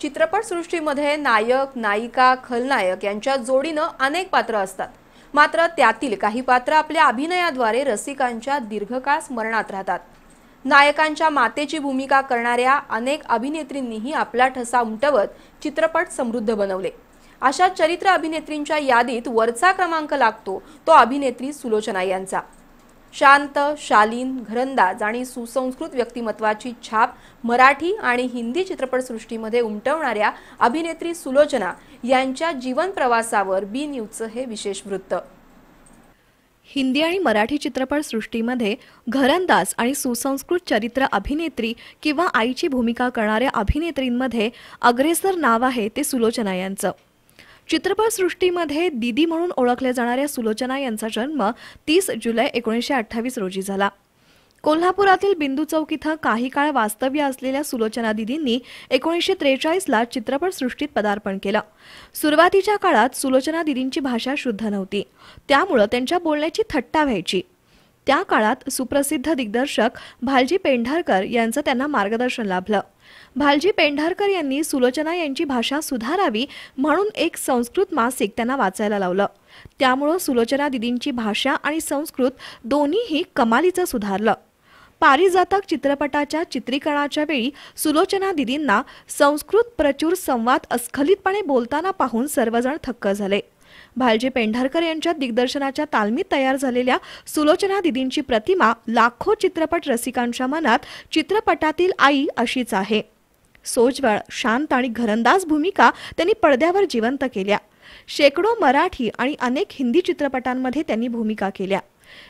चित्रपटसृष्टीमध्ये नायक नायिका खलनायक यांच्या जोडीनं अनेक पात्र असतात मात्र त्यातील काही पात्र आपल्या अभिनयाद्वारे रसिकांच्या दीर्घकाळ स्मरणात राहतात नायकांच्या मातेची भूमिका करणाऱ्या अनेक अभिनेत्रींनीही आपला ठसा उमटवत चित्रपट समृद्ध बनवले अशा चरित्र अभिनेत्रींच्या यादीत वरचा क्रमांक लागतो तो अभिनेत्री सुलोचना यांचा शांत शालीन घरंदाज आणि सुसंस्कृत व्यक्तिमत्वाची छाप मराठी आणि हिंदी चित्रपटसृष्टीमध्ये उमटवणाऱ्या अभिनेत्री सुलोचना यांच्या जीवन प्रवासावर बी न्यूजचं हे विशेष वृत्त हिंदी आणि मराठी चित्रपटसृष्टीमध्ये घरंदाज आणि सुसंस्कृत चरित्र अभिनेत्री किंवा आईची भूमिका करणाऱ्या अभिनेत्रींमध्ये अग्रेसर नाव आहे ते सुलोचना यांचं चित्रपटसृष्टीमध्ये दीदी म्हणून ओळखल्या जाणाऱ्या सुलोचना यांचा जन्म तीस जुलै एकोणीसशे अठ्ठावीस रोजी झाला कोल्हापुरातील बिंदू चौक इथं काही काळ वास्तव्य असलेल्या सुलोचना दिदींनी एकोणीसशे त्रेचाळीसला चित्रपटसृष्टीत पदार्पण केलं सुरुवातीच्या काळात सुलोचना दिदींची भाषा शुद्ध नव्हती त्यामुळं त्यांच्या बोलण्याची थट्टा व्हायची त्या काळात सुप्रसिद्ध दिग्दर्शक भालजी पेंढारकर यांचं त्यांना मार्गदर्शन लाभलं भालजी पेंढारकर यांनी सुलोचना यांची भाषा सुधारावी म्हणून एक संस्कृत मासिक त्यांना वाचायला लावलं त्यामुळं सुलोचना दिदींची भाषा आणि संस्कृत दोन्हीही कमालीचं सुधारलं पारिजातक चित्रपटाच्या चित्रीकरणाच्या वेळी सुलोचना दिदींना संस्कृत प्रचूर संवाद अस्खलितपणे बोलताना पाहून सर्वजण थक्क झाले भालजी पेंढारकर यांच्या दिग्दर्शनाच्या तालमीत तयार झालेल्या सुलोचना दिदींची प्रतिमा लाखो चित्रपट रसिकांच्या मनात चित्रपटातील आई अशीच आहे सोजवळ शांत आणि घरंदाज भूमिका त्यांनी पडद्यावर जिवंत केल्या शेकडो मराठी आणि अनेक हिंदी चित्रपटांमध्ये त्यांनी भूमिका केल्या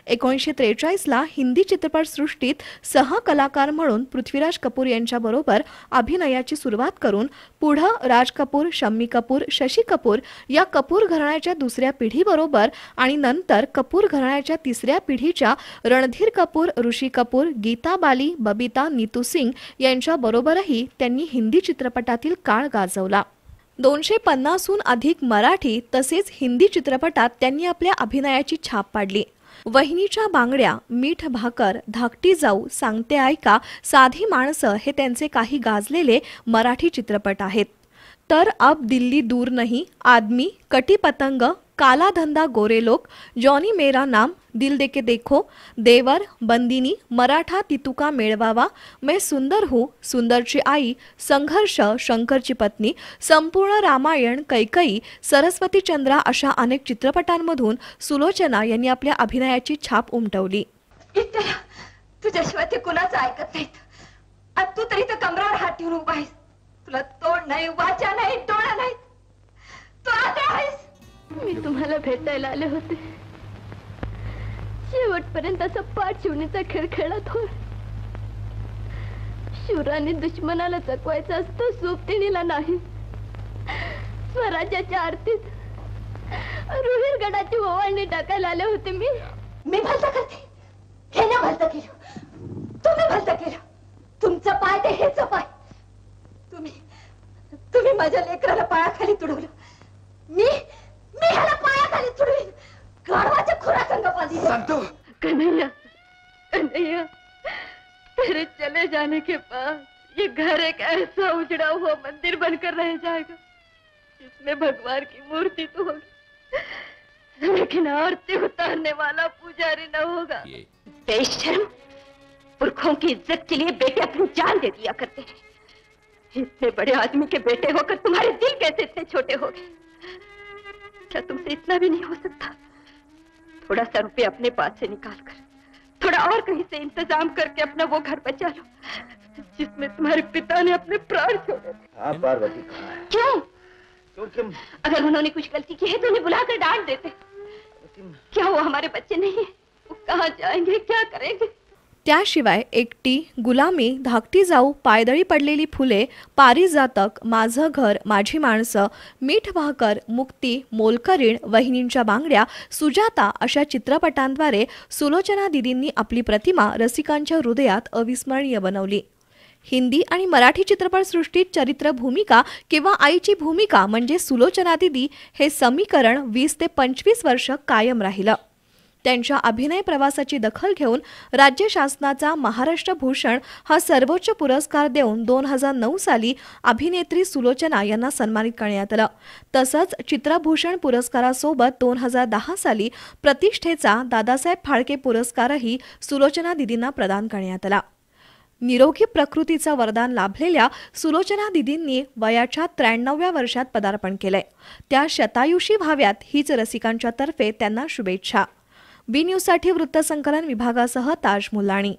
एकोणीसशे त्रेचाळीसला हिंदी चित्रपटसृष्टीत सहकलाकार म्हणून पृथ्वीराज कपूर यांच्याबरोबर अभिनयाची सुरुवात करून पुढं राज कपूर शम्मी कपूर शशी कपूर या कपूर घराण्याच्या दुसऱ्या पिढीबरोबर आणि नंतर कपूर घराण्याच्या तिसऱ्या पिढीच्या रणधीर कपूर ऋषी कपूर गीता बाली बबिता नीतू सिंग यांच्याबरोबरही त्यांनी हिंदी चित्रपटातील काळ गाजवला दोनशे पन्नासहून अधिक मराठी तसेच हिंदी चित्रपटात त्यांनी आपल्या अभिनयाची छाप पाडली वहिनीच्या बांगड्या मीठ भाकर धाकटी जाऊ सांगते ऐका साधी माणसं हे त्यांचे काही गाजलेले मराठी चित्रपट आहेत तर अब दिल्ली दूर नाही आदमी कटी पतंग काला धंदा गोरे लोक जॉनी मेरा नाम दिल देके देखो देवर बंदिनी मराठा तितुका मेळवावा मैं सुंदर हूं सुंदरची आई संघर्ष शंकरची पत्नी संपूर्ण रामायण कैकई सरस्वती चंद्रा अशा अनेक चित्रपटांमधून सुलोचना यांनी आपल्या अभिनयाची छाप उमटवली तुझ्याशिवाय ते कुणाचं ऐकत नाहीत तू तरी तर कमरावर हात ठेवून उभा आहेस तुला तोंड नाही वाचा नाही डोळा नाही तू आता आहेस मी तुम्हाला भेटायला आले होते शेवटपर्यंत पाठ शिवणीचा खेळ खेळत हो शिवराने दुश्मनाला चकवायचा असतो सूप नाही स्वराज्याच्या आरतीत रुहिरगडाची ओवाळणी टाकायला आले होते मी मी भलत करते हे ना भलत केलं तुम्ही भलत केलं तुमचं पाय ते हेच पाय तुम्ही तुम्ही माझ्या लेकराला पायाखाली तुडवलं मी संतु कन्हैया कन्हैया तेरे चले जाने के बाद ये घर एक ऐसा उजड़ा हुआ मंदिर बनकर रह जाएगा जिसमें भगवान की मूर्ति तो होगी लेकिन आरती उतारने वाला पुजारी न होगा बेशर्म पुरखों की इज्जत के लिए बेटे अपनी जान दे दिया करते हैं इतने बड़े आदमी के बेटे होकर तुम्हारे दिल कैसे इतने छोटे हो गए क्या तुमसे इतना भी नहीं हो सकता थोड़ा सा रुपये अपने पास से निकाल कर थोड़ा और कहीं से इंतजाम करके अपना वो घर बचा लो जिसमें तुम्हारे पिता ने अपने प्राण छोड़े क्यों क्योंकि तो अगर उन्होंने कुछ गलती की है तो उन्हें बुलाकर डांट देते तो क्या वो हमारे बच्चे नहीं है वो कहाँ जाएंगे क्या करेंगे त्याशिवाय एकटी गुलामी धाकटी जाऊ पायदळी पडलेली फुले पारिजातक माझं घर माझी माणसं मीठ भाकर मुक्ती मोलकरीण वहिनींच्या बांगड्या सुजाता अशा चित्रपटांद्वारे सुलोचना दिदींनी आपली प्रतिमा रसिकांच्या हृदयात अविस्मरणीय बनवली हिंदी आणि मराठी चित्रपटसृष्टीत चरित्र भूमिका किंवा आईची भूमिका म्हणजे सुलोचना दिदी हे समीकरण वीस ते पंचवीस वर्ष कायम राहिलं त्यांच्या अभिनय प्रवासाची दखल घेऊन राज्य शासनाचा महाराष्ट्र भूषण हा सर्वोच्च पुरस्कार देऊन दोन हजार नऊ साली अभिनेत्री सुलोचना यांना सन्मानित करण्यात आलं तसंच चित्रभूषण पुरस्कारासोबत दोन हजार दहा साली प्रतिष्ठेचा दादासाहेब फाळके पुरस्कारही सुलोचना दिदींना प्रदान करण्यात आला निरोगी प्रकृतीचं वरदान लाभलेल्या सुलोचना दिदींनी वयाच्या त्र्याण्णव्या वर्षात पदार्पण केलंय त्या शतायुषी भाव्यात हीच रसिकांच्या तर्फे त्यांना शुभेच्छा बी साठी वृत्तसंकलन विभागासह ताज मुलाणी